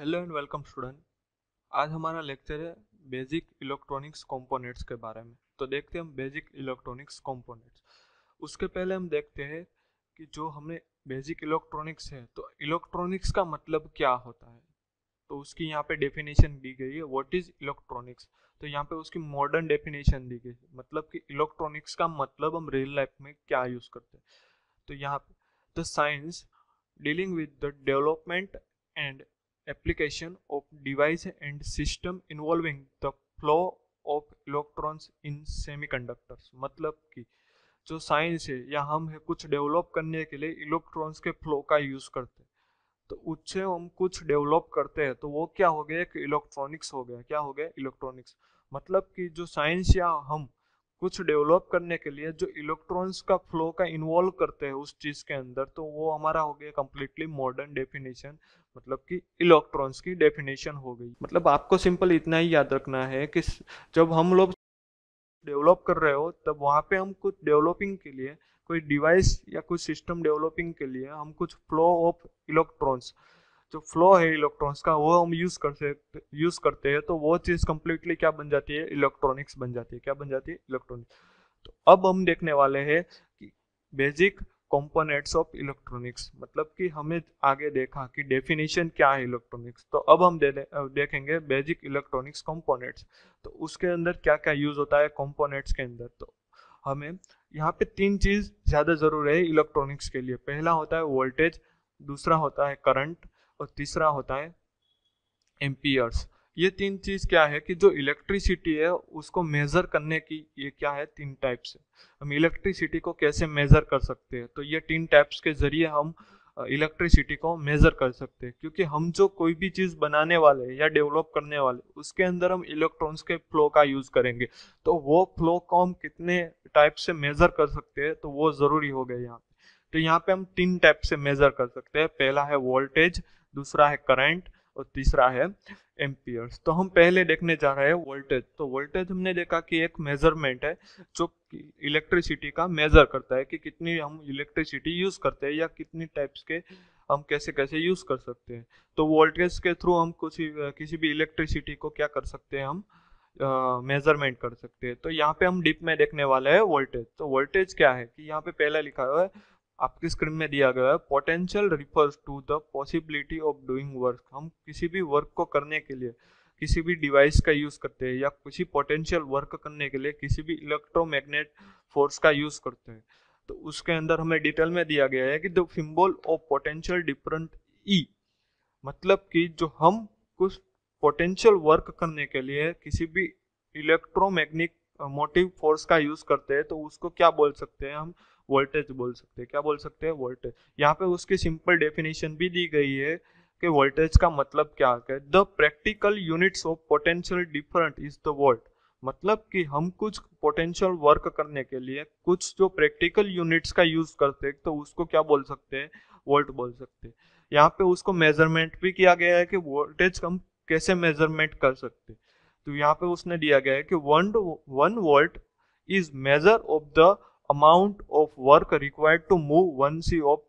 Hello and welcome student आज हमारा lecture है बेसिक इलेक्ट्रॉनिक्स कंपोनेंट्स के बारे में तो देखते हैं हम बेसिक इलेक्ट्रॉनिक्स कंपोनेंट्स उसके पहले हम देखते हैं कि जो हमने बेसिक इलेक्ट्रॉनिक्स है तो इलेक्ट्रॉनिक्स का मतलब क्या होता है तो उसकी यहाँ पे डेफिनेशन दी गई है व्हाट इज़ इलेक्ट्रॉनिक्स तो यहाँ पे उसकी मॉडर्न डेफिनेशन दी गई है मतलब कि इलेक्ट्रॉनिक्स का मतलब हम रियल लाइफ में क्या यूज़ करते हैं तो यहाँ पे the science dealing with the development and application of device and system involving the flow of electrons in semiconductors मतलब कि जो साइंस है या हम है कुछ डेवलप करने के लिए इलेक्ट्रॉन्स के फ्लो का यूज़ करते हैं तो उससे हम कुछ डेवलप करते हैं तो वो क्या हो गया एक इलेक्ट्रॉनिक्स हो गया क्या हो गया इलेक्ट्रॉनिक्स मतलब कि जो साइंस या हम कुछ डेवलप करने के लिए जो इलेक्ट्रॉन्स का फ्लो का इन्वॉल्व करते हैं उस चीज के अंदर तो वो हमारा हो गया कम्प्लीटली मॉडर्न डेफिनेशन मतलब कि इलेक्ट्रॉन्स की डेफिनेशन हो गई मतलब आपको सिंपल इतना ही याद रखना है कि जब हम लोग डेवलप कर रहे हो तब वहाँ पे हम कुछ डेवलपिंग के लिए कोई डिवाइस या कुछ सिस्टम डेवलपिंग के लिए हम कुछ फ्लो ऑफ इलेक्ट्रॉन्स जो फ्लो है इलेक्ट्रॉन्स का वो हम यूज़ कर सकते यूज़ करते हैं तो वो चीज़ कम्प्लीटली क्या बन जाती है इलेक्ट्रॉनिक्स बन जाती है क्या बन जाती है इलेक्ट्रॉनिक्स तो अब हम देखने वाले हैं कि बेसिक कंपोनेंट्स ऑफ इलेक्ट्रॉनिक्स मतलब कि हमें आगे देखा कि डेफिनेशन क्या है इलेक्ट्रॉनिक्स तो अब हम दे, देखेंगे बेसिक इलेक्ट्रॉनिक्स कंपोनेंट्स तो उसके अंदर क्या क्या यूज़ होता है कंपोनेंट्स के अंदर तो हमें यहाँ पे तीन चीज़ ज़्यादा ज़रूर है इलेक्ट्रॉनिक्स के लिए पहला होता है वोल्टेज दूसरा होता है करंट और तीसरा होता है एम्पियर्स ये तीन चीज़ क्या है कि जो इलेक्ट्रिसिटी है उसको मेज़र करने की ये क्या है तीन टाइप्स है हम इलेक्ट्रिसिटी को कैसे मेज़र कर सकते हैं तो ये तीन टाइप्स के ज़रिए हम इलेक्ट्रिसिटी को मेज़र कर सकते हैं क्योंकि हम जो कोई भी चीज़ बनाने वाले या डेवलप करने वाले उसके अंदर हम इलेक्ट्रॉन्स के फ्लो का यूज़ करेंगे तो वो फ्लो को हम कितने टाइप से मेज़र कर सकते हैं तो वो ज़रूरी हो गया यहाँ पे तो यहाँ पे हम तीन टाइप से मेज़र कर सकते हैं पहला है वोल्टेज दूसरा है करंट और तीसरा है एम्पियर्स तो हम पहले देखने जा रहे हैं वोल्टेज तो वोल्टेज हमने देखा कि एक मेजरमेंट है जो इलेक्ट्रिसिटी का मेजर करता है कि कितनी हम इलेक्ट्रिसिटी यूज़ करते हैं या कितनी टाइप्स के हम कैसे कैसे यूज़ कर सकते हैं तो वोल्टेज के थ्रू हम कुछ किसी भी इलेक्ट्रिसिटी को क्या कर सकते हैं हम मेजरमेंट uh, कर सकते हैं तो यहाँ पे हम डिप में देखने वाले हैं वोल्टेज तो वोल्टेज क्या है कि यहाँ पे पहला लिखा हुआ है आपकी स्क्रीन में दिया गया है potential refers to the possibility of doing work हम किसी भी वर्क को करने के लिए किसी भी डिवाइस का यूज़ करते हैं या किसी पोटेंशियल वर्क करने के लिए किसी भी इलेक्ट्रोमैग्नेट फोर्स का यूज़ करते हैं तो उसके अंदर हमें डिटेल में दिया गया है कि the symbol of potential different E मतलब कि जो हम कुछ पोटेंशियल वर्क करने के लिए किसी भी इलेक्ट्रोमैग्नेटिक मोटिव फोर्स का यूज़ करते हैं तो उसको क्या बोल सकते हैं हम वोल्टेज बोल सकते हैं क्या बोल सकते हैं वोल्टेज यहाँ पे उसकी सिंपल डेफिनेशन भी दी गई है कि वोल्टेज का मतलब क्या है the practical units of potential different is the volt मतलब कि हम कुछ पोटेंशियल वर्क करने के लिए कुछ जो प्रैक्टिकल यूनिट्स का यूज करते हैं तो उसको क्या बोल सकते हैं वोल्ट बोल सकते हैं यहाँ पे उसको मेजरमेंट भी किया गया है कि वोल्टेज हम कैसे मेजरमेंट कर सकते तो यहाँ पे उसने दिया गया है कि one one volt is measure of the amount of work required to move one C of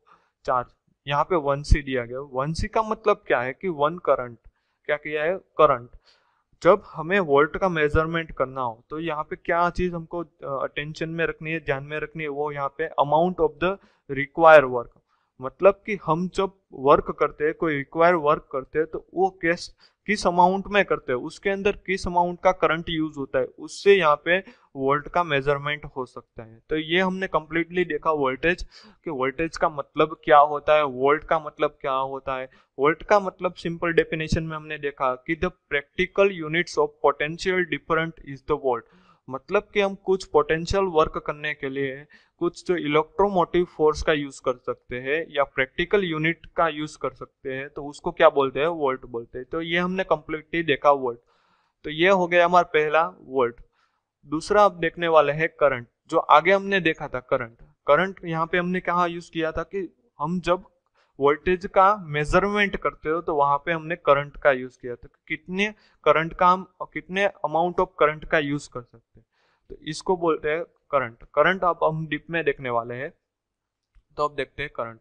charge यहाँ पे वन सी दिया गया वन सी का मतलब क्या है कि वन करंट क्या किया है करंट जब हमें वोल्ट का मेजरमेंट करना हो तो यहाँ पे क्या चीज हमको अटेंशन में रखनी है ध्यान में रखनी है वो यहाँ पे amount of the require work मतलब कि हम जब वर्क करते हैं कोई रिक्वायर वर्क करते हैं तो वो कैस किस अमाउंट में करते हैं उसके अंदर किस अमाउंट का करंट यूज होता है उससे यहाँ पे वोल्ट का मेजरमेंट हो सकता है तो ये हमने कम्प्लीटली देखा वोल्टेज कि वोल्टेज का मतलब क्या होता है वोल्ट का मतलब क्या होता है वोल्ट का मतलब सिंपल डेफिनेशन में हमने देखा कि the practical units of potential different is the volt मतलब कि हम कुछ पोटेंशियल वर्क करने के लिए कुछ जो इलेक्ट्रोमोटिव फोर्स का यूज़ कर सकते हैं या प्रैक्टिकल यूनिट का यूज़ कर सकते हैं तो उसको क्या बोलते हैं वोल्ट बोलते हैं तो ये हमने कम्प्लीटली देखा वोल्ट तो ये हो गया हमारा पहला वोल्ट दूसरा आप देखने वाले हैं करंट जो आगे हमने देखा था करंट करंट यहाँ पे हमने कहा यूज़ किया था कि हम जब वोल्टेज का मेजरमेंट करते हो तो वहां पे हमने करंट का यूज किया तो कितने करंट का हम कितने अमाउंट ऑफ करंट का यूज कर सकते हैं तो इसको बोलते हैं करंट करंट अब हम डिप में देखने वाले हैं तो अब देखते हैं current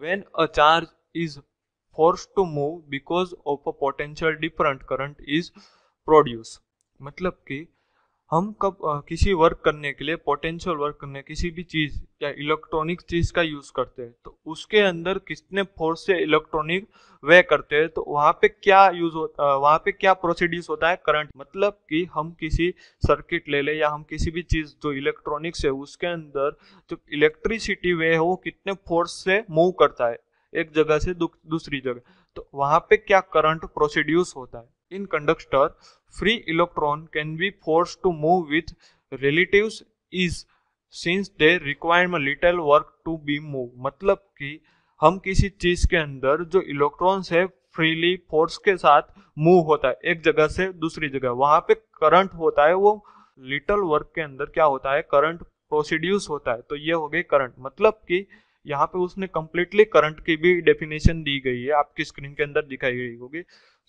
when a charge is force to move because of a potential different current is produce मतलब कि हम कब किसी वर्क करने के लिए पोटेंशियल वर्क करने किसी भी चीज़ या इलेक्ट्रॉनिक चीज़ का यूज़ करते हैं तो उसके अंदर कितने फोर्स से इलेक्ट्रॉनिक वे करते हैं तो वहाँ पे क्या यूज़ होता वहाँ पे क्या प्रोसीड्यूस होता है करंट मतलब कि हम किसी सर्किट ले ले या हम किसी भी चीज़ जो इलेक्ट्रॉनिक्स है उसके अंदर जो इलेक्ट्रिसिटी वे है वो कितने फोर्स से मूव करता है एक जगह से दूसरी जगह तो वहां पे क्या करंट प्रोसीड्यूस होता है in conductor free electron can be force to move with relative ease since they require little work to be move मतलब कि हम किसी चीज के अंदर जो इलेक्ट्रॉन्स है फ्रीली फोर्स के साथ मूव होता है एक जगह से दूसरी जगह वहां पे करंट होता है वो लिटल वर्क के अंदर क्या होता है करंट प्रोसीड्यूस होता है तो ये हो गई करंट मतलब कि यहाँ पे उसने कम्प्लीटली करंट की भी डेफिनेशन दी गई है आपकी स्क्रीन के अंदर दिखाई गई होगी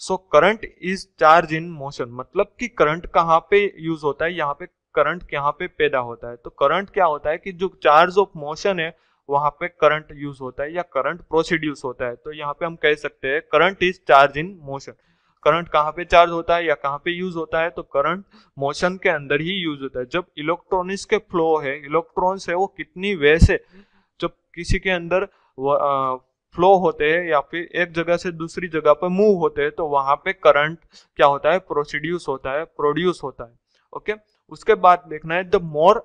so current is charge in motion मतलब कि करंट कहाँ पे यूज होता है यहाँ पे करंट यहाँ पे पैदा होता है तो करंट क्या होता है कि जो चार्ज ऑफ मोशन है वहां पे करंट यूज होता है या करंट प्रोसीड्यूस होता है तो यहाँ पे हम कह सकते हैं current is charge in motion current कहाँ पे चार्ज होता है या कहाँ पे यूज होता है तो करंट मोशन के अंदर ही यूज होता है जब इलेक्ट्रॉनिक्स के फ्लो है इलेक्ट्रॉन्स है वो कितनी वे से किसी के अंदर फ्लो होते हैं या फिर एक जगह से दूसरी जगह पर मूव होते हैं तो वहां पे करंट क्या होता है प्रोसीड्यूस होता है प्रोड्यूस होता है ओके उसके बाद देखना है the more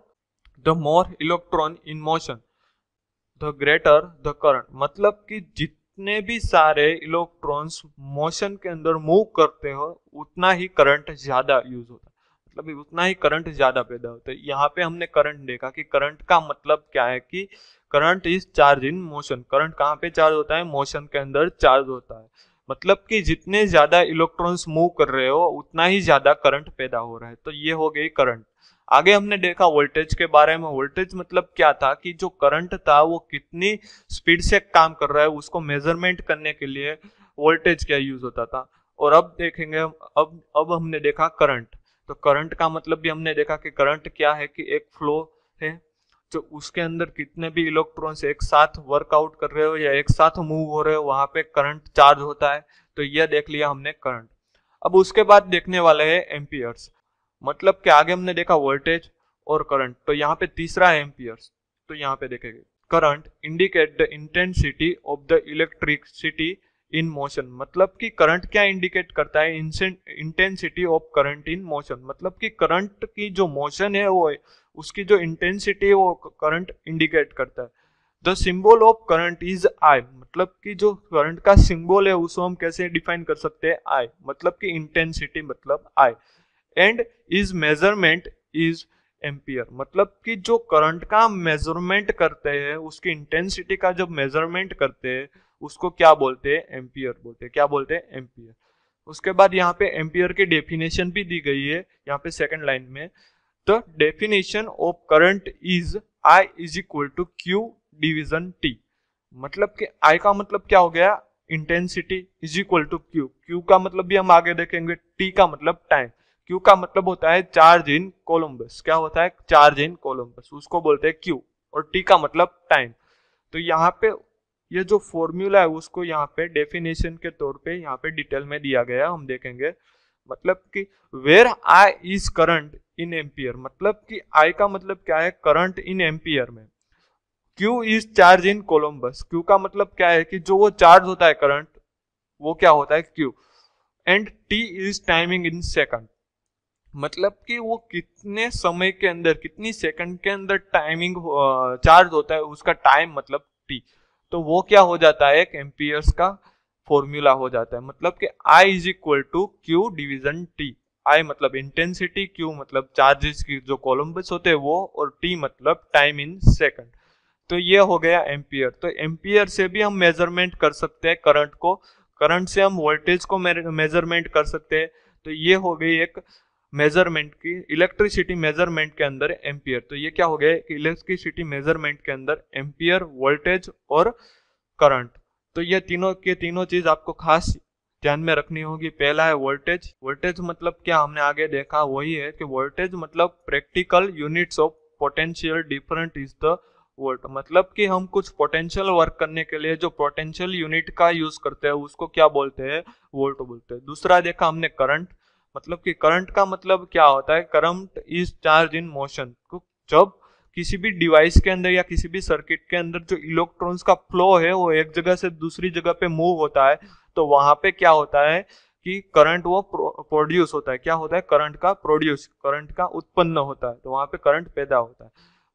the more electron in motion the greater the current मतलब कि जितने भी सारे इलेक्ट्रॉन्स मोशन के अंदर मूव करते हो उतना ही करंट ज़्यादा यूज होता है मतलब उतना ही करंट ज़्यादा पैदा होता है यहाँ पे हमने करंट देखा कि करंट का मतलब क्या है कि current is charge in motion current कहाँ पे चार्ज होता है मोशन के अंदर चार्ज होता है मतलब कि जितने ज्यादा इलेक्ट्रॉन्स मूव कर रहे हो उतना ही ज्यादा करंट पैदा हो रहा है तो ये हो गई करंट आगे हमने देखा वोल्टेज के बारे में वोल्टेज मतलब क्या था कि जो करंट था वो कितनी स्पीड से काम कर रहा है उसको मेजरमेंट करने के लिए वोल्टेज क्या यूज होता था और अब देखेंगे अब अब हमने देखा करंट तो करंट का मतलब भी हमने देखा कि करंट क्या है कि एक फ्लो है तो उसके अंदर कितने भी इलेक्ट्रॉन्स एक साथ वर्कआउट कर रहे हो या एक साथ मूव हो रहे हो वहां पे करंट चार्ज होता है तो यह देख लिया हमने करंट अब उसके बाद देखने वाले हैं एम्पियर्स मतलब कि आगे हमने देखा वोल्टेज और करंट तो यहाँ पे तीसरा एम्पियर्स तो यहाँ पे देखेंगे current indicate the intensity of the electricity in motion मतलब कि करंट क्या इंडिकेट करता है intensity of current in motion मतलब कि करंट की जो मोशन है वो उसकी जो इंटेंसिटी है वो करंट इंडिकेट करता है the symbol of current is I मतलब कि जो करंट का सिंबल है उसको हम कैसे डिफाइन कर सकते हैं आई मतलब कि इंटेंसिटी मतलब I and is measurement is ampere मतलब कि जो करंट का मेजरमेंट करते हैं उसकी इंटेंसिटी का जब मेजरमेंट करते हैं उसको क्या बोलते हैं एम्पियर बोलते हैं क्या बोलते हैं एम्पियर उसके बाद यहाँ पे एम्पियर की डेफिनेशन भी दी गई है यहाँ पे सेकंड लाइन में The definition of current is I is equal to Q division T. मतलब कि I का मतलब क्या हो गया intensity is equal to Q Q का मतलब भी हम आगे देखेंगे टी का मतलब टाइम क्यू का मतलब होता है चार्ज इन कोलम्बस क्या होता है चार्ज इन कोलम्बस उसको बोलते हैं क्यू और टी का मतलब टाइम तो यहाँ पे ये यह जो फॉर्मूला है उसको यहाँ पे डेफिनेशन के तौर पे यहाँ पे डिटेल में दिया गया हम देखेंगे मतलब कि where I is current in ampere मतलब कि आई का मतलब क्या है करंट इन एम्पियर में Q is charge in coulombs Q का मतलब क्या है कि जो वो चार्ज होता है करंट वो क्या होता है Q and T is timing in second मतलब कि वो कितने समय के अंदर कितनी सेकंड के अंदर टाइमिंग चार्ज होता है उसका टाइम मतलब टी तो वो क्या हो जाता है एक एम्पियर्स का फॉर्मूला हो जाता है मतलब कि I is equal to Q division T I मतलब इंटेंसिटी क्यू मतलब चार्जेस की जो कोलम्बस होते हैं वो और टी मतलब टाइम इन सेकंड तो ये हो गया एम्पियर तो एम्पियर से भी हम मेजरमेंट कर सकते हैं करंट को करंट से हम वोल्टेज को मेजरमेंट कर सकते हैं तो ये हो गई एक मेजरमेंट की इलेक्ट्रिसिटी मेजरमेंट के अंदर एम्पियर तो ये क्या हो गया कि इलेक्ट्रिसिटी मेजरमेंट के अंदर एम्पियर वोल्टेज और करंट तो ये तीनों के तीनों चीज आपको खास ध्यान में रखनी होगी पहला है वोल्टेज वोल्टेज मतलब क्या हमने आगे देखा वही है कि वोल्टेज मतलब practical units of potential different is the volt मतलब कि हम कुछ पोटेंशियल वर्क करने के लिए जो पोटेंशियल यूनिट का यूज करते हैं उसको क्या बोलते हैं वोल्ट बोलते हैं दूसरा देखा हमने करंट मतलब कि करंट का मतलब क्या होता है current is charge in motion जब किसी भी डिवाइस के अंदर या किसी भी सर्किट के अंदर जो इलेक्ट्रॉन्स का फ्लो है वो एक जगह से दूसरी जगह पे मूव होता है तो वहां पे क्या होता है कि करंट वो प्रोड्यूस होता है क्या होता है करंट का प्रोड्यूस करंट का उत्पन्न होता है तो वहां पे करंट पैदा होता है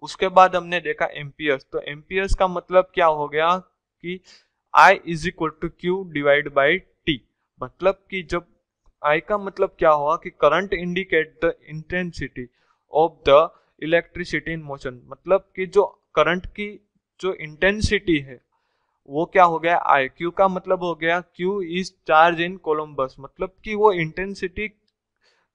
उसके बाद हमने देखा एम्पियर्स तो एम्पियर्स का मतलब क्या हो गया कि I is equal to Q divide by T मतलब कि जब आई का मतलब क्या हुआ कि current indicate the intensity of the electricity in motion मतलब कि जो करंट की जो इंटेंसिटी है वो क्या हो गया आई क्यू का मतलब हो गया Q is charge in coulombs मतलब कि वो इंटेंसिटी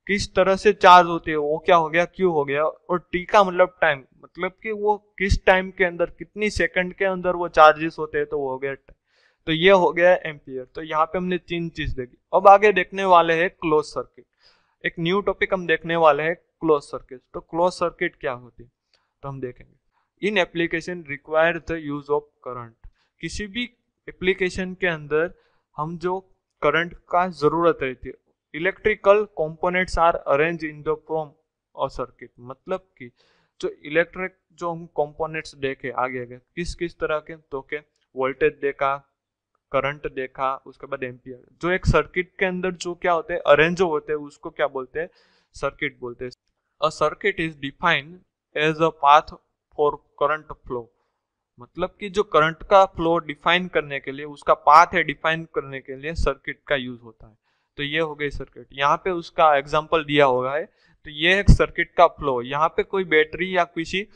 किस तरह से चार्ज होती है वो क्या हो गया क्यू हो गया और टी का मतलब टाइम मतलब कि वो किस टाइम के अंदर कितनी सेकंड के अंदर वो चार्जेस होते हैं तो वो हो गया तो ये हो गया एम्पियर तो यहाँ पे हमने तीन चीज देखी अब आगे देखने वाले हैं क्लोज सर्किट एक न्यू टॉपिक हम देखने वाले हैं क्लोज सर्किट तो क्लोज सर्किट क्या होती है तो हम देखेंगे in application require the use of current किसी भी एप्लीकेशन के अंदर हम जो करंट का ज़रूरत रहती है electrical components are arrange in the form of circuit मतलब कि जो इलेक्ट्रिक जो हम कंपोनेंट्स देखे आगे आगे किस किस तरह के तो के वोल्टेज देखा करंट देखा उसके बाद एम्पियर जो एक सर्किट के अंदर जो क्या होते हैं अरेंज होते हैं उसको क्या बोलते हैं सर्किट बोलते हैं a circuit is defined as a path for current flow मतलब कि जो करंट का फ्लो डिफाइन करने के लिए उसका पाथ है डिफाइन करने के लिए सर्किट का यूज होता है तो ये हो गई सर्किट यहाँ पे उसका एग्जाम्पल दिया होगा है तो ये है सर्किट का फ्लो यहाँ पे कोई बैटरी या किसी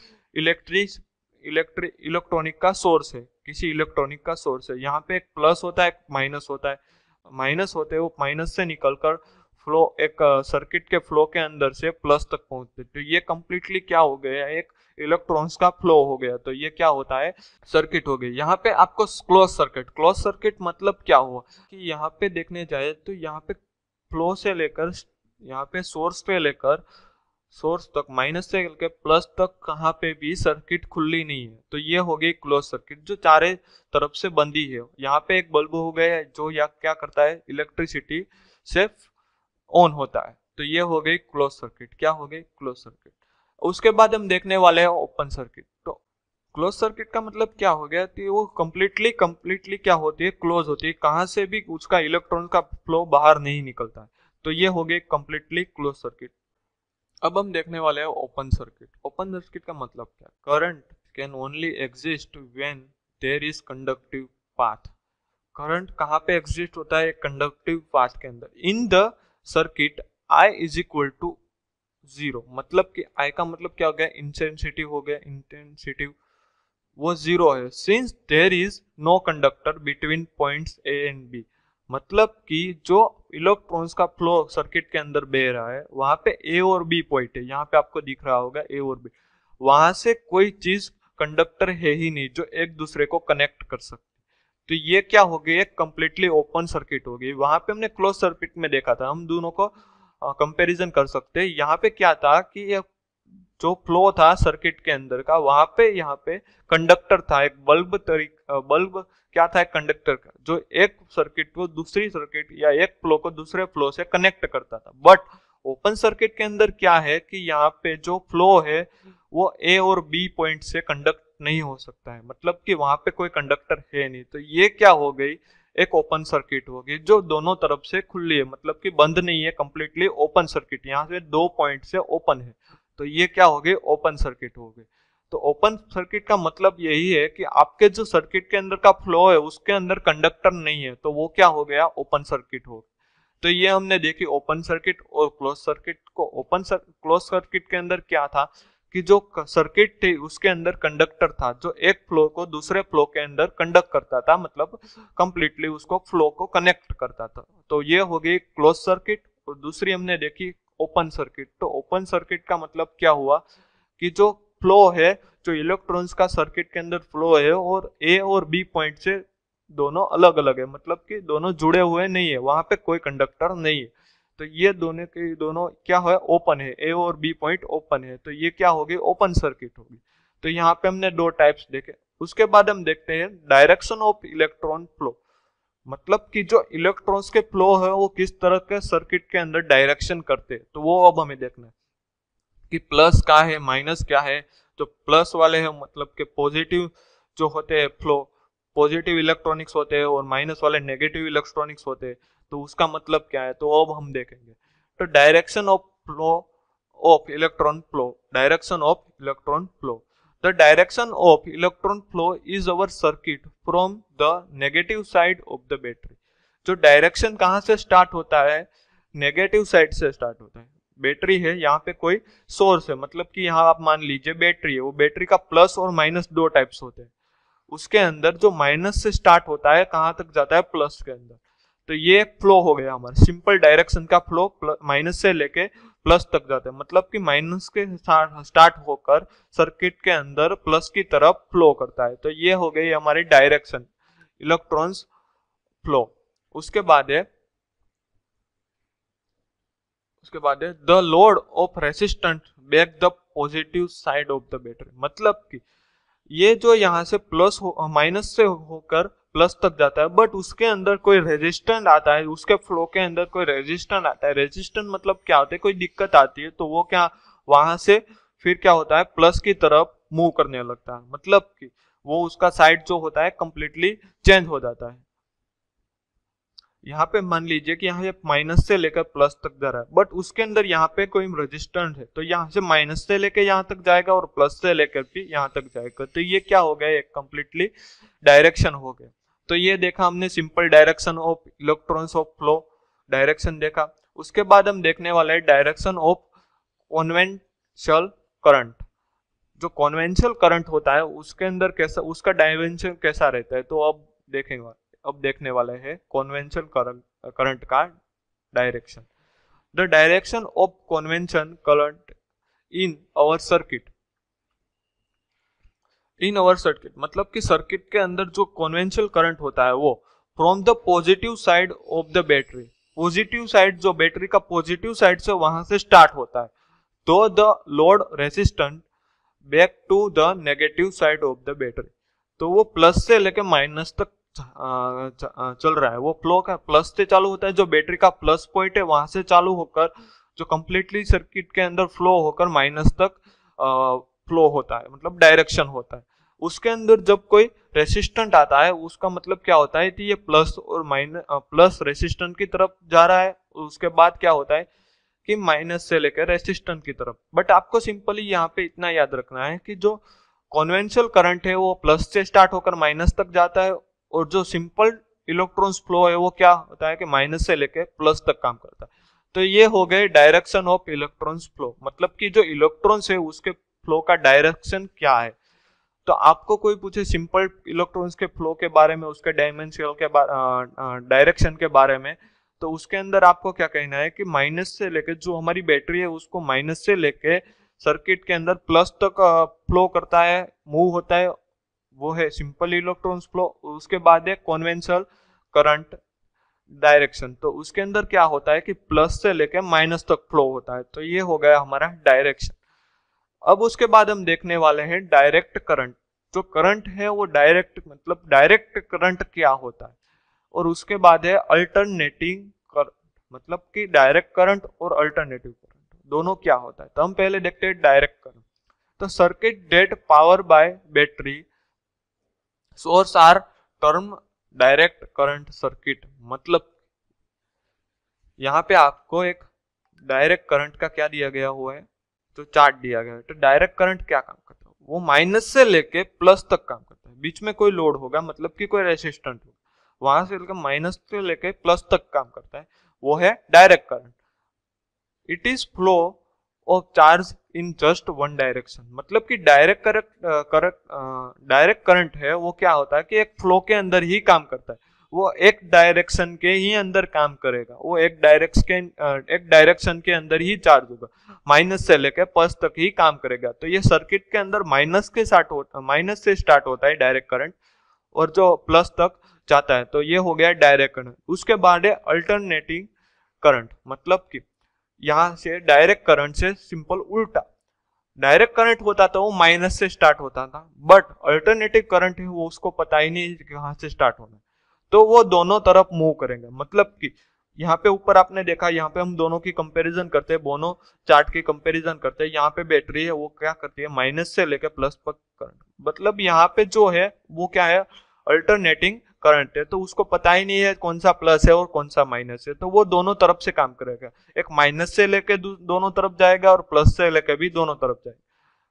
इलेक्ट्रिक इलेक्ट्रिक इलेक्ट्रॉनिक का सोर्स है किसी इलेक्ट्रॉनिक का सोर्स है यहाँ पे एक प्लस होता है एक माइनस होता है माइनस होते वो माइनस से निकलकर फ्लो एक सर्किट के फ्लो के अंदर से प्लस तक पहुंचते तो ये कम्प्लीटली क्या हो गया एक इलेक्ट्रॉन्स का फ्लो हो गया तो ये क्या होता है सर्किट हो गई यहाँ पे आपको क्लोज सर्किट क्लोज सर्किट मतलब क्या हुआ कि यहाँ पे देखने जाए तो यहाँ पे फ्लो से लेकर यहाँ पे सोर्स पे लेकर सोर्स तक माइनस से लेकर प्लस तक कहाँ पे भी सर्किट खुली नहीं है तो ये हो गई क्लोज सर्किट जो चारे तरफ से बंदी है यहाँ पे एक बल्ब हो गया है जो या क्या करता है इलेक्ट्रिसिटी से ऑन होता है तो ये हो गई क्लोज सर्किट क्या हो गई क्लोज सर्किट उसके बाद हम देखने वाले हैं ओपन सर्किट तो क्लोज सर्किट का मतलब क्या हो गया कि वो कम्प्लीटली कम्प्लीटली क्या होती है क्लोज होती है कहाँ से भी उसका इलेक्ट्रॉन का फ्लो बाहर नहीं निकलता है तो ये हो गए कम्प्लीटली क्लोज सर्किट अब हम देखने वाले हैं ओपन सर्किट ओपन सर्किट का मतलब क्या current can only exist when there is conductive path current कहाँ पे एग्जिस्ट होता है कंडक्टिव पाथ के अंदर in the circuit I is equal to zero मतलब कि आई का मतलब क्या हो गया इंटेंसिटी हो गया इंटेंसिटी वो जीरो है since there is no conductor between points A and B मतलब कि जो इलेक्ट्रॉन्स का फ्लो सर्किट के अंदर बह रहा है वहां पे ए और बी पॉइंट है यहाँ पे आपको दिख रहा होगा ए और बी वहां से कोई चीज कंडक्टर है ही नहीं जो एक दूसरे को कनेक्ट कर सकते तो ये क्या हो गया एक कंप्लीटली ओपन सर्किट हो गई वहां पे हमने क्लोज सर्किट में देखा था हम दोनों को कंपैरिजन कर सकते हैं यहाँ पे क्या था कि ये जो फ्लो था सर्किट के अंदर का वहां पे यहाँ पे कंडक्टर था एक बल्ब तरीक बल्ब क्या था एक कंडक्टर का जो एक सर्किट को दूसरी सर्किट या एक फ्लो को दूसरे फ्लो से कनेक्ट करता था बट ओपन सर्किट के अंदर क्या है कि यहाँ पे जो फ्लो है वो ए और बी पॉइंट से कंडक्ट नहीं हो सकता है मतलब कि वहां पे कोई कंडक्टर है नहीं तो ये क्या हो गई एक ओपन सर्किट होगी जो दोनों तरफ से खुली है मतलब कि बंद नहीं है कम्प्लीटली ओपन सर्किट यहाँ से दो पॉइंट से ओपन है तो ये क्या हो ओपन सर्किट हो गए तो ओपन सर्किट का मतलब यही है कि आपके जो सर्किट के अंदर का फ्लो है उसके अंदर कंडक्टर नहीं है तो वो क्या हो गया ओपन सर्किट हो तो ये हमने देखी ओपन सर्किट और क्लोज सर्किट को ओपन क्लोज सर्किट के अंदर क्या था कि जो सर्किट थी उसके अंदर कंडक्टर था जो एक फ्लो को दूसरे फ्लो के अंदर कंडक्ट करता था मतलब कंप्लीटली उसको फ्लो को कनेक्ट करता था तो ये हो गई क्लोज सर्किट और दूसरी हमने देखी ओपन सर्किट तो ओपन सर्किट का मतलब क्या हुआ कि जो फ्लो है जो इलेक्ट्रॉन्स का सर्किट के अंदर फ्लो है और ए और बी पॉइंट से दोनों अलग अलग है मतलब कि दोनों जुड़े हुए नहीं है वहां पे कोई कंडक्टर नहीं है तो ये दोनों के दोनों क्या है ओपन है ए और बी पॉइंट ओपन है तो ये क्या होगी ओपन सर्किट होगी तो यहाँ पे हमने दो टाइप्स देखे उसके बाद हम देखते हैं डायरेक्शन ऑफ इलेक्ट्रॉन फ्लो मतलब कि जो इलेक्ट्रॉन्स के फ्लो है वो किस तरह के सर्किट के अंदर डायरेक्शन करते हैं तो वो अब हमें देखना है कि प्लस क्या है माइनस क्या है जो तो प्लस वाले हैं मतलब के पॉजिटिव जो होते हैं फ्लो पॉजिटिव इलेक्ट्रॉनिक्स होते हैं और माइनस वाले नेगेटिव इलेक्ट्रॉनिक्स होते हैं तो उसका मतलब क्या है तो अब हम देखेंगे तो direction of flow of electron flow direction of electron flow the direction of electron flow is our circuit from the negative side of the battery जो डायरेक्शन कहाँ से स्टार्ट होता है नेगेटिव साइड से स्टार्ट होता है बैटरी है यहाँ पे कोई सोर्स है मतलब कि यहाँ आप मान लीजिए बैटरी है वो बैटरी का प्लस और माइनस दो टाइप्स होते हैं उसके अंदर जो माइनस से स्टार्ट होता है कहाँ तक जाता है प्लस के अंदर तो ये फ्लो हो गया हमारा सिंपल डायरेक्शन का फ्लो माइनस से लेके प्लस तक जाते हैं मतलब कि माइनस के स्टार्ट होकर सर्किट के अंदर प्लस की तरफ फ्लो करता है तो ये हो गई हमारी डायरेक्शन इलेक्ट्रॉन्स फ्लो उसके बाद है उसके बाद है the load of resistant back the positive side of the battery मतलब कि ये जो यहाँ से प्लस माइनस से होकर प्लस तक जाता है बट उसके अंदर कोई रेजिस्टेंट आता है उसके फ्लो के अंदर कोई रेजिस्टेंट आता है रेजिस्टेंट मतलब क्या होता है कोई दिक्कत आती है तो वो क्या वहां से फिर क्या होता है प्लस की तरफ मूव करने लगता है मतलब कि वो उसका साइड जो होता है कंप्लीटली चेंज हो जाता है यहाँ पे मान लीजिए कि यहाँ माइनस से लेकर प्लस तक जा रहा है बट उसके अंदर यहाँ पे कोई रेजिस्टेंट है तो यहाँ से माइनस से लेकर यहाँ तक जाएगा और प्लस से लेकर भी यहाँ तक जाएगा तो ये क्या हो गया एक कंप्लीटली डायरेक्शन हो गया तो ये देखा हमने simple direction of electrons of flow direction देखा उसके बाद हम देखने वाले हैं डायरेक्शन ऑफ कॉन्वेंशल करंट जो कॉन्वेंशल करंट होता है उसके अंदर कैसा उसका डायमेंशन कैसा रहता है तो अब देखेंगे अब देखने वाले है कॉन्वेंशल करंट का direction the direction of convention current in our circuit in our circuit मतलब कि सर्किट के अंदर जो कॉन्वेंशनल करंट होता है वो from the positive side of the battery positive side जो बैटरी का पॉजिटिव साइड से वहां से स्टार्ट होता है तो the load resistant back to the negative side of the battery तो वो प्लस से लेके माइनस तक चल रहा है वो फ्लो का प्लस से चालू होता है जो बैटरी का प्लस पॉइंट है वहां से चालू होकर जो कंप्लीटली सर्किट के अंदर फ्लो होकर माइनस तक फ्लो होता है मतलब डायरेक्शन होता है उसके अंदर जब कोई रेसिस्टेंट आता है उसका मतलब क्या होता है कि ये प्लस और माइनस प्लस रेसिस्टेंट की तरफ जा रहा है उसके बाद क्या होता है कि माइनस से लेकर रेसिस्टेंट की तरफ बट आपको सिंपली यहाँ पे इतना याद रखना है कि जो कॉन्वेंशियल करंट है वो प्लस से स्टार्ट होकर माइनस तक जाता है और जो सिंपल इलेक्ट्रॉन्स फ्लो है वो क्या होता है कि माइनस से लेकर प्लस तक काम करता है तो ये हो गए डायरेक्शन ऑफ इलेक्ट्रॉन्स फ्लो मतलब कि जो इलेक्ट्रॉन्स है उसके फ्लो का डायरेक्शन क्या है तो आपको कोई पूछे सिंपल इलेक्ट्रॉन्स के फ्लो के बारे में उसके डायमेंशन के डायरेक्शन के बारे में तो उसके अंदर आपको क्या कहना है कि माइनस से लेके जो हमारी बैटरी है उसको माइनस से लेके सर्किट के अंदर प्लस तक फ्लो करता है मूव होता है वो है सिंपल इलेक्ट्रॉन्स फ्लो उसके बाद है कॉन्वेंशनल करंट डायरेक्शन तो उसके अंदर क्या होता है कि प्लस से लेके माइनस तक फ्लो होता है तो ये हो गया हमारा डायरेक्शन अब उसके बाद हम देखने वाले हैं डायरेक्ट करंट जो करंट है वो डायरेक्ट मतलब डायरेक्ट करंट क्या होता है और उसके बाद है अल्टरनेटिंग करंट मतलब कि डायरेक्ट करंट और अल्टरनेटिव करंट दोनों क्या होता है तो हम पहले देखते हैं डायरेक्ट करंट तो circuit that power by battery source are term direct current circuit मतलब यहाँ पे आपको एक डायरेक्ट करंट का क्या दिया गया हुआ है तो चार्ट दिया गया है तो डायरेक्ट करंट क्या काम करता है वो माइनस से लेके प्लस तक काम करता है बीच में कोई लोड होगा मतलब कि कोई रेसिस्टेंट होगा वहां से लेकर माइनस से लेके प्लस तक काम करता है वो है direct current it is flow of charge in just one direction मतलब कि डायरेक्ट करंट डायरेक्ट करंट है वो क्या होता है कि एक फ्लो के अंदर ही काम करता है वो एक डायरेक्शन के ही अंदर काम करेगा वो एक डायरेक्शन के एक डायरेक्शन के अंदर ही चार्ज होगा माइनस से लेकर प्लस तक ही काम करेगा तो ये सर्किट के अंदर माइनस के साथ होता माइनस से स्टार्ट होता है डायरेक्ट करंट और जो प्लस तक जाता है तो ये हो गया डायरेक्ट करंट उसके बाद है अल्टरनेटिंग करंट मतलब कि यहाँ से डायरेक्ट करंट से सिंपल उल्टा डायरेक्ट तो करंट होता था वो माइनस से स्टार्ट होता था बट अल्टरनेटिव करंट है वो उसको पता ही नहीं कहाँ से स्टार्ट होना तो वो दोनों तरफ मूव करेंगे मतलब कि यहाँ पे ऊपर आपने देखा यहाँ पे हम दोनों की कंपैरिजन करते हैं दोनों चार्ट की कंपैरिजन करते हैं यहाँ पे बैटरी है वो क्या करती है माइनस से लेकर प्लस पर करंट मतलब यहाँ पे जो है वो क्या है अल्टरनेटिंग करंट है तो उसको पता ही नहीं है कौन सा प्लस है और कौन सा माइनस है तो वो दोनों तरफ से काम करेगा एक माइनस से लेके दोनों तरफ जाएगा और प्लस से लेके भी दोनों तरफ जाएगा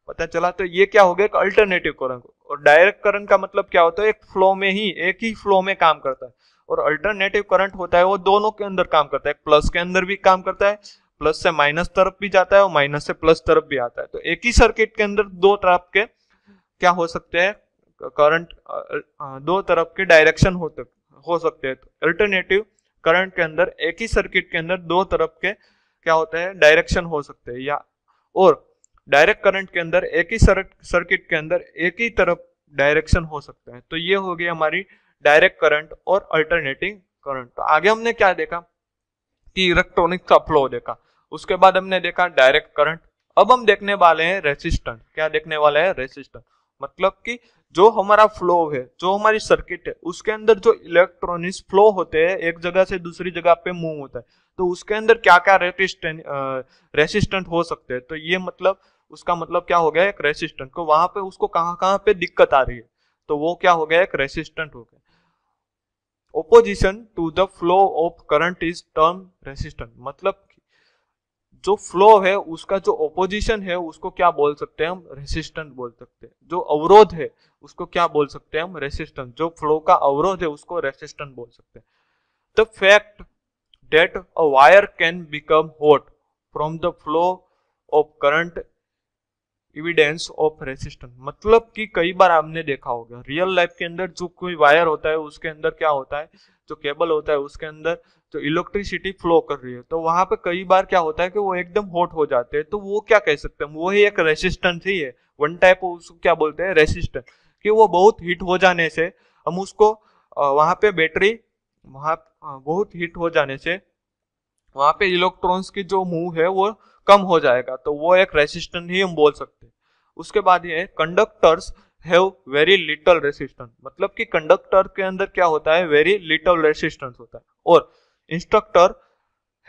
पता चला तो ये क्या हो गया एक अल्टरनेटिव करंट और डायरेक्ट करंट का मतलब क्या होता है एक फ्लो में ही एक ही फ्लो में काम करता है और अल्टरनेटिव करंट होता है वो दोनों के अंदर काम करता है प्लस के अंदर भी काम करता है प्लस से माइनस तरफ भी जाता है और माइनस से प्लस तरफ भी आता है तो एक ही सर्किट के अंदर दो तरफ के क्या हो सकते हैं करंट दो तरफ के डायरेक्शन हो हो सकते हैं अल्टरनेटिव तो करंट के अंदर एक ही सर्किट के अंदर दो तरफ के क्या होते हैं डायरेक्शन हो सकते हैं या और डायरेक्ट करंट के अंदर एक ही सर्किट के अंदर एक ही तरफ डायरेक्शन हो सकता है तो ये हो गई हमारी डायरेक्ट करंट और अल्टरनेटिंग करंट तो आगे हमने क्या देखा कि इलेक्ट्रॉनिक का फ्लो देखा उसके बाद हमने देखा डायरेक्ट करंट अब हम देखने वाले हैं रेसिस्टेंट क्या देखने वाले हैं रेसिस्टेंट मतलब कि जो हमारा फ्लो है जो हमारी सर्किट है उसके अंदर जो इलेक्ट्रॉनिक्स फ्लो होते हैं एक जगह से दूसरी जगह पे मूव होता है तो उसके अंदर क्या क्या रेसिस्टेंट रेसिस्टेंट हो सकते हैं तो ये मतलब उसका मतलब क्या हो गया एक रेसिस्टेंट को वहां पे उसको कहां कहां पे दिक्कत आ रही है तो वो क्या हो गया एक रेसिस्टेंट हो गया opposition to the flow of current is term resistant मतलब जो फ्लो है उसका जो ओपोजिशन है उसको क्या बोल सकते हैं हम रेसिस्टेंट बोल सकते हैं जो अवरोध है उसको क्या बोल सकते हैं हम रेसिस्टेंट जो फ्लो का अवरोध है उसको रेसिस्टेंट बोल सकते हैं the fact that a wire can become hot from the flow of current evidence of resistance मतलब कि कई बार आपने देखा होगा रियल लाइफ के अंदर जो कोई वायर होता है उसके अंदर क्या होता है जो केबल होता है उसके अंदर जो इलेक्ट्रिसिटी फ्लो कर रही है तो वहां पे कई बार क्या होता है कि वो एकदम हॉट हो जाते हैं तो वो क्या कह सकते हैं वो ही एक रेसिस्टेंस ही है वन टाइप उसको क्या बोलते हैं रेसिस्टेंस कि वो बहुत हीट हो जाने से हम उसको वहां पे बैटरी वहां बहुत हीट हो जाने से वहां पे इलेक्ट्रॉन्स की जो मूव है वो कम हो जाएगा तो वो एक रेसिस्टेंट ही हम बोल सकते हैं उसके बाद ये conductors have very little resistance मतलब कि कंडक्टर के अंदर क्या होता है वेरी लिटल रेसिस्टेंस होता है और instructor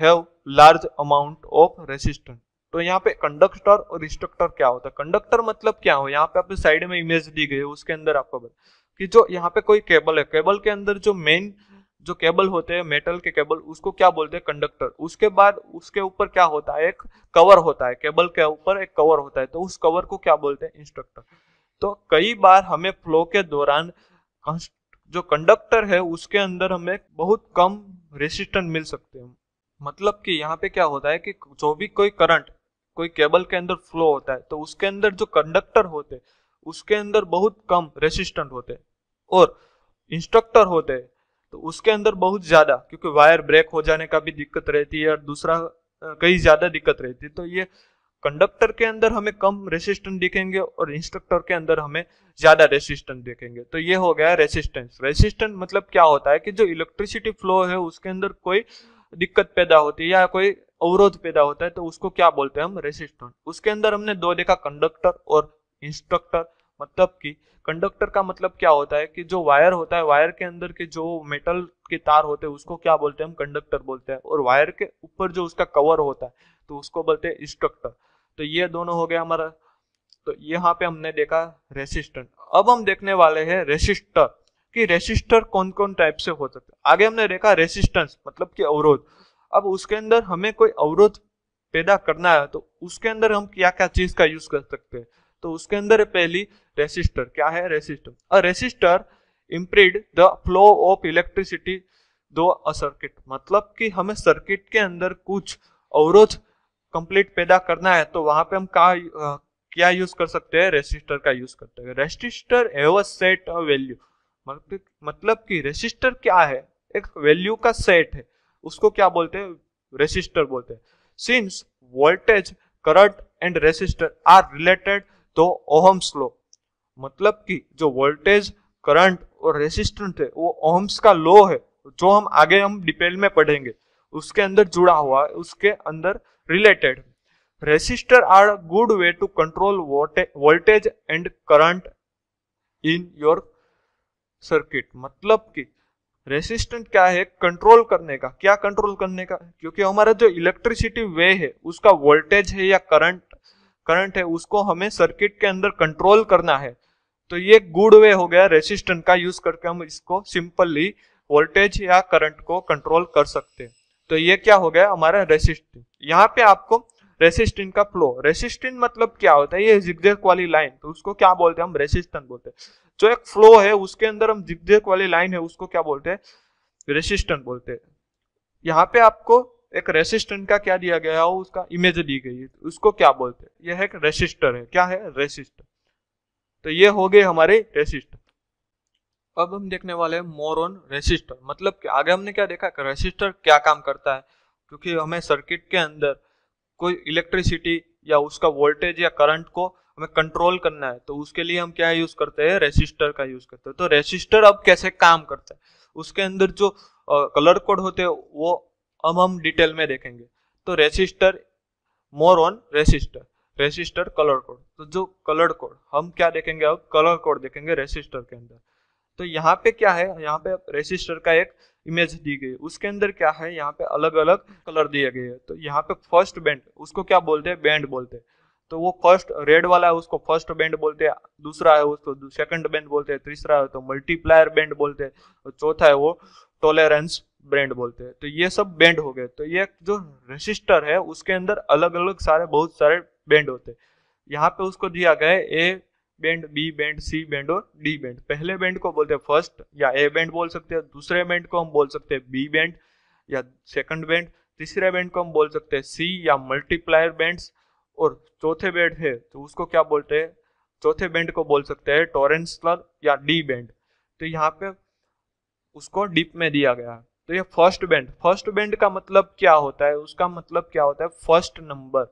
have large amount of resistance तो यहाँ पे कंडक्टर और इंस्ट्रक्टर क्या होता है कंडक्टर मतलब क्या हो यहाँ पे आपने साइड में इमेज दी गई है उसके अंदर आपको बता कि जो यहाँ पे कोई केबल है केबल के अंदर जो मेन जो केबल होते हैं मेटल के केबल उसको क्या बोलते हैं कंडक्टर उसके बाद उसके ऊपर क्या होता है एक कवर होता है केबल के ऊपर एक कवर होता है तो उस कवर को क्या बोलते हैं इंस्ट्रक्टर तो कई बार हमें फ्लो के दौरान जो कंडक्टर है उसके अंदर हमें बहुत कम रेसिस्टेंट मिल सकते हैं मतलब कि यहाँ पे क्या होता है कि जो भी कोई करंट कोई केबल के अंदर फ्लो होता है तो उसके अंदर जो कंडक्टर होते उसके अंदर बहुत कम रेसिस्टेंट होते और इंस्ट्रक्टर होते तो उसके अंदर बहुत ज़्यादा क्योंकि वायर ब्रेक हो जाने का भी दिक्कत रहती है और दूसरा कई ज़्यादा दिक्कत रहती है तो ये कंडक्टर के अंदर हमें कम रेसिस्टेंस दिखेंगे और इंस्ट्रक्टर के अंदर हमें ज़्यादा रेसिस्टेंस दिखेंगे तो ये हो गया रेसिस्टेंस रेसिस्टेंस मतलब क्या होता है कि जो इलेक्ट्रिसिटी फ्लो है उसके अंदर कोई दिक्कत पैदा होती है या कोई अवरोध पैदा होता है तो उसको क्या बोलते हैं हम रेसिस्टेंस उसके अंदर हमने दो देखा कंडक्टर और इंस्ट्रक्टर मतलब कि कंडक्टर का मतलब क्या होता है कि जो वायर होता है वायर के अंदर के जो मेटल के तार होते हैं उसको क्या बोलते हैं हम कंडक्टर बोलते हैं और वायर के ऊपर जो उसका कवर होता है तो उसको बोलते हैं स्ट्रक्टर तो ये दोनों हो गया हमारा तो यहाँ पे हमने देखा रेसिस्टेंट अब हम देखने वाले हैं रेसिस्टर कि रेसिस्टर कौन कौन टाइप से हो सकते हैं आगे हमने देखा रेसिस्टेंस मतलब कि अवरोध अब उसके अंदर हमें कोई अवरोध पैदा करना है तो उसके अंदर हम क्या क्या चीज का यूज कर सकते हैं तो उसके अंदर पहली रेसिस्टर क्या है resistor a resistor impedes the flow of electricity to a circuit मतलब कि हमें सर्किट के अंदर कुछ अवरोध कंप्लीट पैदा करना है तो वहां पे हम का आ, क्या यूज कर सकते हैं रेसिस्टर का यूज करते हैं resistor have a set of value मतलब कि रेसिस्टर क्या है एक वैल्यू का सेट है उसको क्या बोलते हैं रेसिस्टर बोलते हैं since voltage current and resistor are related तो ओहम्स लो मतलब कि जो वोल्टेज करंट और रेसिस्टेंट है वो ओहम्स का लो है जो हम आगे हम डिटेल में पढ़ेंगे उसके अंदर जुड़ा हुआ है उसके अंदर related resistor are good way to control voltage and current in your circuit मतलब कि रेसिस्टेंट क्या है कंट्रोल करने का क्या कंट्रोल करने का क्योंकि हमारा जो इलेक्ट्रिसिटी वे है उसका वोल्टेज है या करंट करंट है उसको हमें सर्किट के अंदर कंट्रोल करना है तो ये गुड वे हो गया रेसिस्टेंट का यूज करके हम इसको सिंपली वोल्टेज या करंट को कंट्रोल कर सकते हैं तो ये क्या हो गया हमारा रेसिस्टेंट यहाँ पे आपको रेसिस्टेंट का फ्लो रेसिस्टेंट मतलब क्या होता है ये जिगजेक वाली लाइन तो उसको क्या बोलते हैं हम रेसिस्टेंट बोलते हैं जो एक फ्लो है उसके अंदर हम जिगजेक वाली लाइन है उसको क्या बोलते हैं रेसिस्टेंट बोलते हैं यहाँ पे आपको एक रेसिस्टेंट का क्या दिया गया हो उसका इमेज दी गई है तो उसको क्या बोलते हैं यह एक रेसिस्टर है क्या है रेसिस्ट तो ये हो गए हमारे रेसिस्ट अब हम देखने वाले हैं मोर ऑन रेसिस्टर मतलब कि आगे हमने क्या देखा रेसिस्टर क्या काम करता है क्योंकि हमें सर्किट के अंदर कोई इलेक्ट्रिसिटी या उसका वोल्टेज या करंट को हमें कंट्रोल करना है तो उसके लिए हम क्या यूज करते हैं रेसिस्टर का यूज करते हैं तो रेसिस्टर अब कैसे काम करता है उसके अंदर जो कलर कोड होते हैं वो अब हम डिटेल में देखेंगे तो resistor more on resistor resistor colour code तो जो कलर कोड हम क्या देखेंगे अब कलर कोड देखेंगे रेसिस्टर के अंदर तो यहाँ पे क्या है यहाँ पे रेसिस्टर का एक इमेज दी गई उसके अंदर क्या है यहाँ पे अलग अलग कलर दिए गए हैं तो यहाँ पे फर्स्ट बैंड उसको क्या बोलते हैं बैंड बोलते हैं तो वो फर्स्ट रेड वाला है उसको फर्स्ट बैंड बोलते हैं दूसरा है उसको सेकंड बैंड बोलते हैं तीसरा है तो मल्टीप्लायर बैंड बोलते हैं और चौथा है वो टॉलरेंस ब्रेंड बोलते हैं तो ये सब बेंड हो गए तो ये जो रजिस्टर है उसके अंदर अलग अलग सारे बहुत सारे बेंड होते हैं यहाँ पे उसको दिया गया A band B band C band और डी बेंड पहले बेंड को बोलते हैं फर्स्ट या ए बेंड बोल सकते हैं दूसरे बेंड को हम बोल सकते हैं बी बेंड या सेकंड बेंड तीसरे बेंड को हम बोल सकते हैं सी या मल्टीप्लायर बैंड्स और चौथे बेंड है तो उसको क्या बोलते हैं चौथे बेंड को बोल सकते हैं टोरेंसलर या डी बेंड तो यहाँ पे उसको डीप में दिया गया है तो ये फर्स्ट बैंड फर्स्ट बैंड का मतलब क्या होता है उसका मतलब क्या होता है first number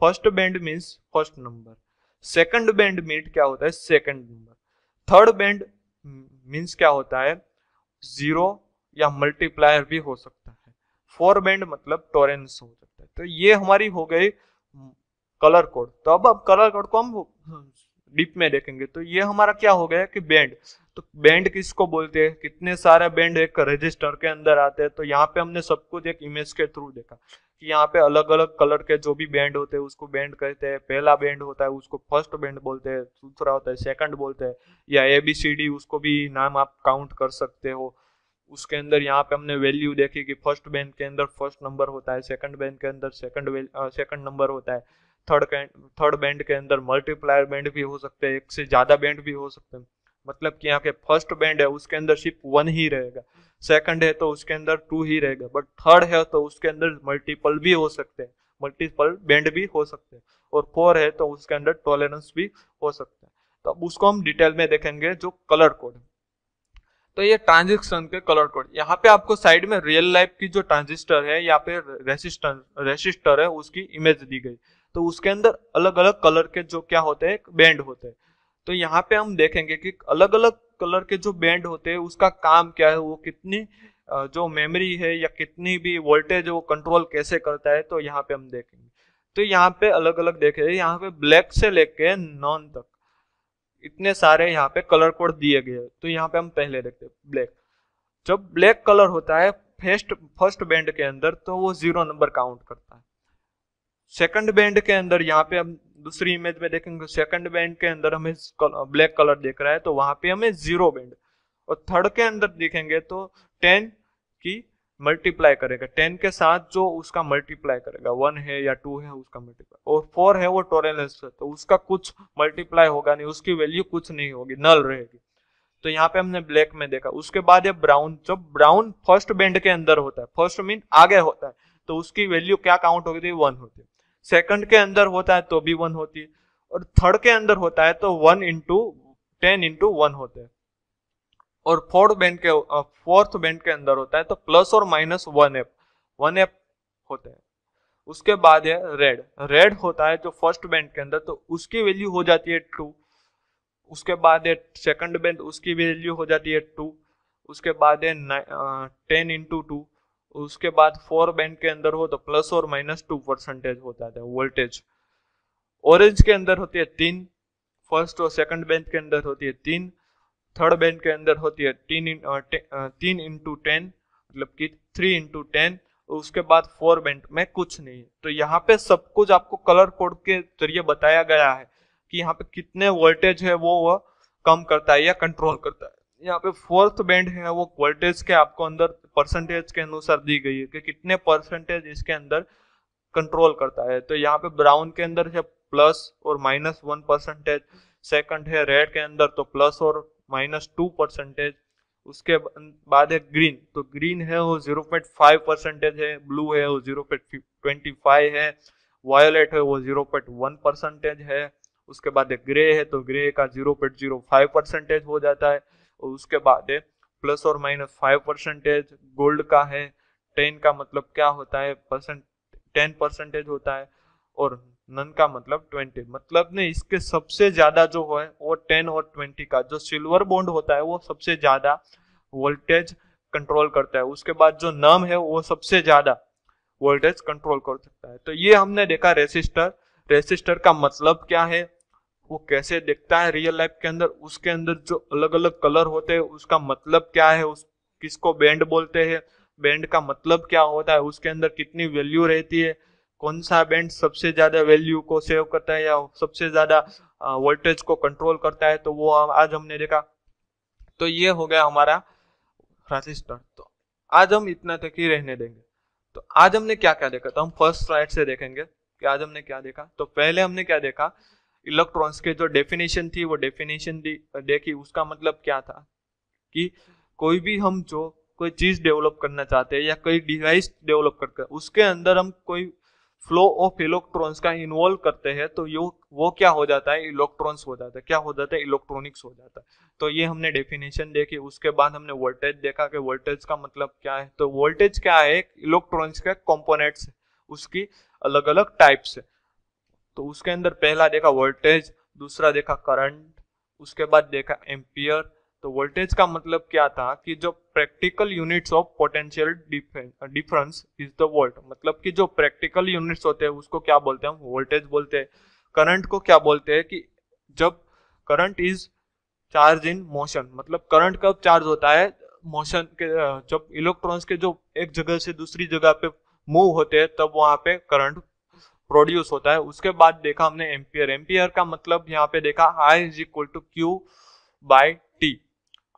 first band means first number second band means क्या होता है second number third band means क्या होता है जीरो या मल्टीप्लायर भी हो सकता है फोर बैंड मतलब टोरेंस हो सकता है तो ये हमारी हो गई कलर कोड तो अब अब कलर कोड को हम डीप में देखेंगे तो ये हमारा क्या हो गया कि बैंड तो बैंड किसको बोलते हैं कितने सारे बैंड एक रजिस्टर के अंदर आते हैं तो यहाँ पे हमने सब कुछ एक इमेज के थ्रू देखा कि यहाँ पे अलग अलग कलर के जो भी बैंड होते हैं उसको बैंड कहते हैं पहला बैंड होता है उसको फर्स्ट बैंड बोलते हैं दूसरा होता है सेकंड बोलते हैं या ए बी सी डी उसको भी नाम आप काउंट कर सकते हो उसके अंदर यहाँ पे हमने वैल्यू देखी कि फर्स्ट बैंड के अंदर फर्स्ट नंबर होता है सेकंड बैंड के अंदर सेकंड सेकंड नंबर होता है थर्ड थर्ड बैंड के अंदर मल्टीप्लायर बैंड भी हो सकते हैं एक से ज़्यादा बैंड भी हो सकते हैं मतलब कि यहाँ के फर्स्ट बैंड है उसके अंदर सिर्फ वन ही रहेगा सेकंड है तो उसके अंदर टू ही रहेगा बट थर्ड है तो उसके अंदर मल्टीपल भी हो सकते हैं मल्टीपल बैंड भी हो सकते हैं और फोर है तो उसके अंदर टॉलरेंस भी हो सकता है तो अब उसको हम डिटेल में देखेंगे जो कलर कोड तो ये ट्रांजिस्टर के कलर कोड यहाँ पे आपको साइड में रियल लाइफ की जो ट्रांजिस्टर है यहाँ पे रेसिस्टर रेसिस्टर है उसकी इमेज दी गई तो उसके अंदर अलग अलग कलर के जो क्या होते हैं बैंड होते हैं तो यहाँ पे हम देखेंगे कि अलग अलग कलर के जो बैंड होते हैं उसका काम क्या है वो कितनी जो मेमोरी है या कितनी भी वोल्टेज वो कंट्रोल कैसे करता है तो यहाँ पे हम देखेंगे तो यहाँ पे अलग अलग देखे यहाँ पे ब्लैक से लेके नॉन तक इतने सारे यहाँ पे कलर कोड दिए गए तो यहाँ पे हम पहले देखते ब्लैक जब ब्लैक कलर होता है फर्स्ट फर्स्ट बैंड के अंदर तो वो जीरो नंबर काउंट करता है सेकंड बैंड के अंदर यहाँ पे हम दूसरी इमेज में देखेंगे सेकंड बैंड के अंदर हमें ब्लैक कलर देख रहा है तो वहां पे हमें जीरो बैंड और थर्ड के अंदर देखेंगे तो टेन की मल्टीप्लाई करेगा टेन के साथ जो उसका मल्टीप्लाई करेगा वन है या टू है उसका मल्टीप्लाई और फोर है वो टोलेंस तो उसका कुछ मल्टीप्लाई होगा नहीं उसकी वैल्यू कुछ नहीं होगी नल रहेगी तो यहाँ पे हमने ब्लैक में देखा उसके बाद ये ब्राउन जब ब्राउन फर्स्ट बैंड के अंदर होता है फर्स्ट मीन आगे होता है तो उसकी वैल्यू क्या काउंट होगी वन होती है सेकंड के अंदर होता है तो भी वन होती है और थर्ड के अंदर होता है तो one into ten into one होते हैं और फोर्थ बैंड के फोर्थ बैंड के अंदर होता है तो प्लस और माइनस वन एप वन एप होते हैं उसके बाद है रेड रेड होता है जो फर्स्ट बैंड के अंदर तो उसकी वैल्यू हो जाती है टू उसके बाद है सेकंड बैंड उसकी वैल्यू हो जाती है टू उसके बाद है टेन इंटू टू उसके बाद फोर बैंड के अंदर हो तो प्लस और माइनस टू परसेंटेज हो जाता है वोल्टेज ऑरेंज के अंदर होती है तीन फर्स्ट और सेकंड बैंड के अंदर होती है तीन थर्ड बैंड के अंदर होती है तीन इन, ते, तीन इंटू टेन मतलब कि थ्री इंटू टेन उसके बाद फोर बैंड में कुछ नहीं है तो यहाँ पे सब कुछ आपको कलर कोड के जरिए बताया गया है कि यहाँ पे कितने वोल्टेज है वो वह कम करता है या कंट्रोल करता है यहाँ पे फोर्थ बैंड है वो वोल्टेज के आपको अंदर परसेंटेज के अनुसार दी गई है कि कितने परसेंटेज इसके अंदर कंट्रोल करता है तो यहाँ पे ब्राउन के अंदर है प्लस और माइनस वन परसेंटेज सेकंड है रेड के अंदर तो प्लस और माइनस टू परसेंटेज उसके बाद है ग्रीन तो ग्रीन है वो जीरो पॉइंट फाइव परसेंटेज है ब्लू है वो जीरो पॉइंट ट्वेंटी फाइव है वायोलेट है वो जीरो पॉइंट वन परसेंटेज है उसके बाद ग्रे है तो ग्रे का zero point zero five percentage हो जाता है और उसके बाद है प्लस और माइनस फाइव परसेंटेज गोल्ड का है टेन का मतलब क्या होता है परसेंट टेन परसेंटेज होता है और नन का मतलब ट्वेंटी मतलब ने इसके सबसे ज्यादा जो है वो टेन और ट्वेंटी का जो सिल्वर बॉन्ड होता है वो सबसे ज्यादा वोल्टेज कंट्रोल करता है उसके बाद जो नम है वो सबसे ज्यादा वोल्टेज कंट्रोल कर सकता है तो ये हमने देखा रेसिस्टर रेसिस्टर का मतलब क्या है वो कैसे दिखता है रियल लाइफ के अंदर उसके अंदर जो अलग अलग कलर होते हैं उसका मतलब क्या है उस किसको बैंड बोलते हैं बैंड का मतलब क्या होता है उसके अंदर कितनी वैल्यू रहती है कौन सा बैंड सबसे ज़्यादा वैल्यू को सेव करता है या सबसे ज़्यादा वोल्टेज को कंट्रोल करता है तो वो आज हमने देखा तो ये हो गया हमारा ट्रांसिस्टर तो आज हम इतना तक ही रहने देंगे तो आज हमने क्या क्या देखा तो हम फर्स्ट राइट से देखेंगे कि आज हमने क्या देखा तो पहले हमने क्या देखा इलेक्ट्रॉन्स के जो डेफिनेशन थी वो डेफिनेशन देखी उसका मतलब क्या था कि कोई भी हम जो कोई चीज़ डेवलप करना चाहते हैं या कोई डिवाइस डेवलप हैं उसके अंदर हम कोई फ्लो ऑफ इलेक्ट्रॉन्स का इन्वॉल्व करते हैं तो यो वो क्या हो जाता है इलेक्ट्रॉन्स हो जाता है क्या हो जाता है इलेक्ट्रॉनिक्स हो जाता है तो ये हमने डेफिनेशन देखी उसके बाद हमने वोल्टेज देखा कि वोल्टेज का मतलब क्या है तो वोल्टेज क्या है इलेक्ट्रॉनिक्स के कॉम्पोनेट्स उसकी अलग अलग टाइप्स है तो उसके अंदर पहला देखा वोल्टेज दूसरा देखा करंट उसके बाद देखा एम्पियर तो वोल्टेज का मतलब क्या था कि जो practical units of potential difference is the volt मतलब कि जो प्रैक्टिकल यूनिट्स होते हैं उसको क्या बोलते हैं हम वोल्टेज बोलते हैं करंट को क्या बोलते हैं कि जब current is charge in motion मतलब करंट कब चार्ज होता है मोशन के uh, जब इलेक्ट्रॉन्स के जो एक जगह से दूसरी जगह पे मूव होते हैं तब वहां पे करंट प्रोड्यूस होता है उसके बाद देखा हमने एम्पियर एम्पियर का मतलब यहाँ पे देखा I is equal to Q by T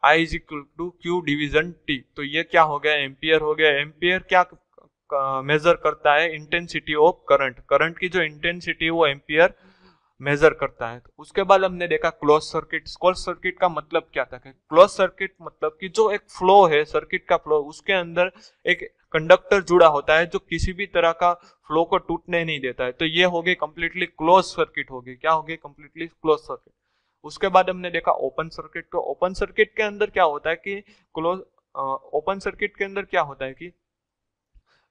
I is equal to Q division T तो ये क्या हो गया एम्पियर हो गया एम्पियर क्या मेजर करता है इंटेंसिटी ऑफ करंट करंट की जो इंटेंसिटी वो एम्पियर मेजर करता है तो उसके बाद हमने देखा क्लोज सर्किट क्लोज सर्किट का मतलब क्या था क्लोज सर्किट मतलब कि जो एक फ्लो है सर्किट का फ्लो उसके अंदर एक कंडक्टर जुड़ा होता है जो किसी भी तरह का फ्लो को टूटने नहीं देता है तो ये हो गए कंप्लीटली क्लोज सर्किट हो गए क्या हो गए कंप्लीटली क्लोज सर्किट उसके बाद हमने देखा ओपन सर्किट तो ओपन सर्किट के अंदर क्या होता है कि क्लोज ओपन सर्किट के अंदर क्या होता है कि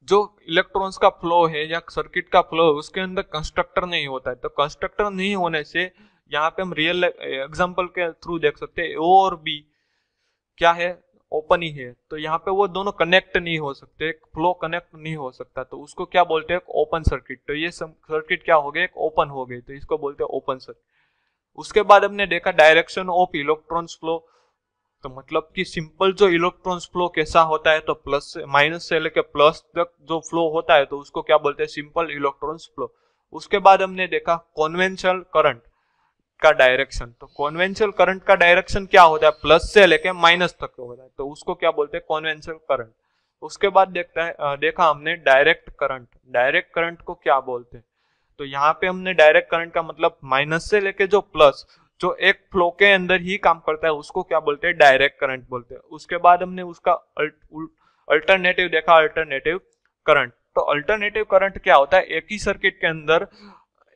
जो इलेक्ट्रॉन्स का फ्लो है या सर्किट का फ्लो है उसके अंदर कंस्ट्रक्टर नहीं होता है तो कंस्ट्रक्टर नहीं होने से यहाँ पे हम रियल एग्जाम्पल के थ्रू देख सकते हैं ओ और बी क्या है ओपन ही है तो यहाँ पे वो दोनों कनेक्ट नहीं हो सकते एक फ्लो कनेक्ट नहीं हो सकता तो उसको क्या बोलते हैं ओपन सर्किट तो ये सर्किट क्या हो गया एक ओपन हो गई तो इसको बोलते हैं ओपन सर्किट उसके बाद हमने देखा डायरेक्शन ऑफ इलेक्ट्रॉन्स फ्लो तो मतलब कि सिंपल जो इलेक्ट्रॉन्स फ्लो कैसा होता है तो प्लस माइनस से लेकर प्लस तक जो फ्लो होता है तो उसको क्या बोलते हैं सिंपल इलेक्ट्रॉन्स फ्लो उसके बाद हमने देखा कॉन्वेंशनल करंट का डायरेक्शन तो कॉन्वेंशनल करंट का डायरेक्शन क्या होता है प्लस से लेके माइनस तक होता है तो उसको क्या बोलते हैं कॉन्वेंशनल करंट उसके बाद देखता है देखा हमने डायरेक्ट करंट डायरेक्ट करंट को क्या बोलते हैं तो यहाँ पे हमने डायरेक्ट करंट का मतलब माइनस से लेके जो प्लस जो एक फ्लो के अंदर ही काम करता है उसको क्या बोलते हैं डायरेक्ट करंट बोलते हैं उसके बाद हमने उसका अल्टरनेटिव देखा अल्टरनेटिव करंट तो अल्टरनेटिव करंट क्या होता है एक ही सर्किट के अंदर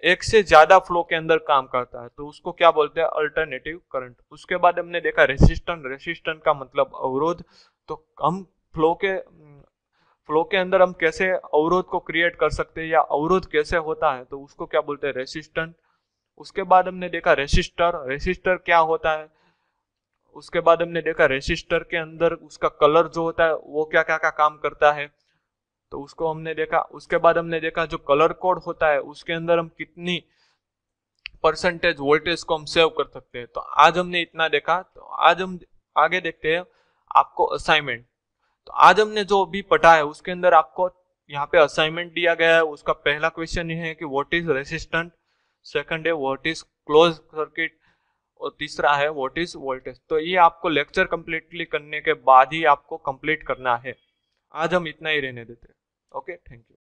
एक से ज्यादा फ्लो के अंदर काम करता है तो उसको क्या बोलते हैं अल्टरनेटिव करंट उसके बाद हमने देखा रेसिस्टेंट रेसिस्टेंट का मतलब अवरोध तो हम फ्लो के फ्लो के अंदर हम कैसे अवरोध को क्रिएट कर सकते हैं या अवरोध कैसे होता है तो उसको क्या बोलते हैं रेसिस्टेंट उसके बाद हमने देखा रेसिस्टर रेसिस्टर क्या होता है उसके बाद हमने देखा रेसिस्टर के अंदर उसका कलर जो होता है वो क्या क्या क्या काम करता है तो उसको हमने देखा उसके बाद हमने देखा जो कलर कोड होता है उसके अंदर हम कितनी परसेंटेज वोल्टेज को हम सेव कर सकते हैं तो आज हमने इतना देखा तो आज हम आगे देखते हैं आपको असाइनमेंट तो आज हमने जो भी पढ़ा है उसके अंदर आपको यहाँ पे असाइनमेंट दिया गया है उसका पहला क्वेश्चन ये है कि व्हाट इज रेसिस्टेंट सेकंड है व्हाट इज क्लोज सर्किट और तीसरा है व्हाट इज वोल्टेज तो ये आपको लेक्चर कंप्लीटली करने के बाद ही आपको कंप्लीट करना है आज हम इतना ही रहने देते okay thank you